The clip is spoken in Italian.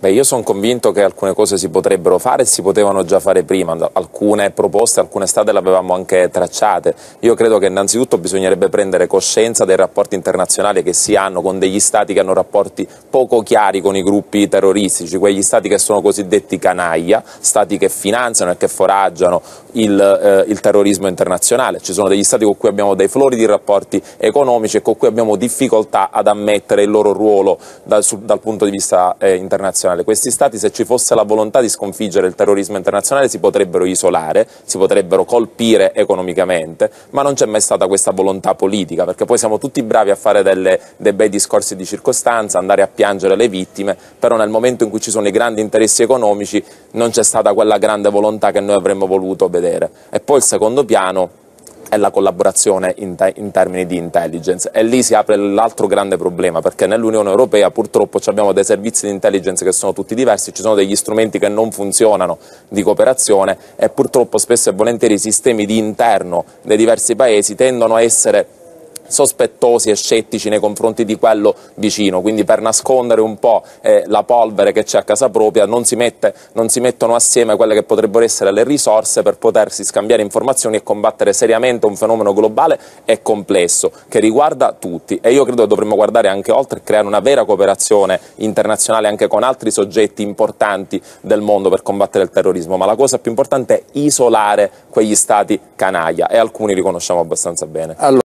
Beh, io sono convinto che alcune cose si potrebbero fare e si potevano già fare prima, alcune proposte, alcune state le avevamo anche tracciate. Io credo che innanzitutto bisognerebbe prendere coscienza dei rapporti internazionali che si hanno con degli stati che hanno rapporti poco chiari con i gruppi terroristici, quegli stati che sono cosiddetti canaglia, stati che finanziano e che foraggiano il, eh, il terrorismo internazionale. Ci sono degli stati con cui abbiamo dei floridi rapporti economici e con cui abbiamo difficoltà ad ammettere il loro ruolo dal, dal punto di vista eh, internazionale internazionale. Questi stati, se ci fosse la volontà di sconfiggere il terrorismo internazionale, si potrebbero isolare, si potrebbero colpire economicamente, ma non c'è mai stata questa volontà politica, perché poi siamo tutti bravi a fare delle, dei bei discorsi di circostanza, andare a piangere le vittime, però nel momento in cui ci sono i grandi interessi economici non c'è stata quella grande volontà che noi avremmo voluto vedere. E poi il secondo piano è la collaborazione in, te in termini di intelligence e lì si apre l'altro grande problema perché nell'Unione Europea purtroppo abbiamo dei servizi di intelligence che sono tutti diversi, ci sono degli strumenti che non funzionano di cooperazione e purtroppo spesso e volentieri i sistemi di interno dei diversi paesi tendono a essere sospettosi e scettici nei confronti di quello vicino, quindi per nascondere un po' eh, la polvere che c'è a casa propria non si, mette, non si, mettono assieme quelle che potrebbero essere le risorse per potersi scambiare informazioni e combattere seriamente un fenomeno globale e complesso che riguarda tutti e io credo che dovremmo guardare anche oltre e creare una vera cooperazione internazionale anche con altri soggetti importanti del mondo per combattere il terrorismo, ma la cosa più importante è isolare quegli stati canaglia e alcuni li conosciamo abbastanza bene. Allora.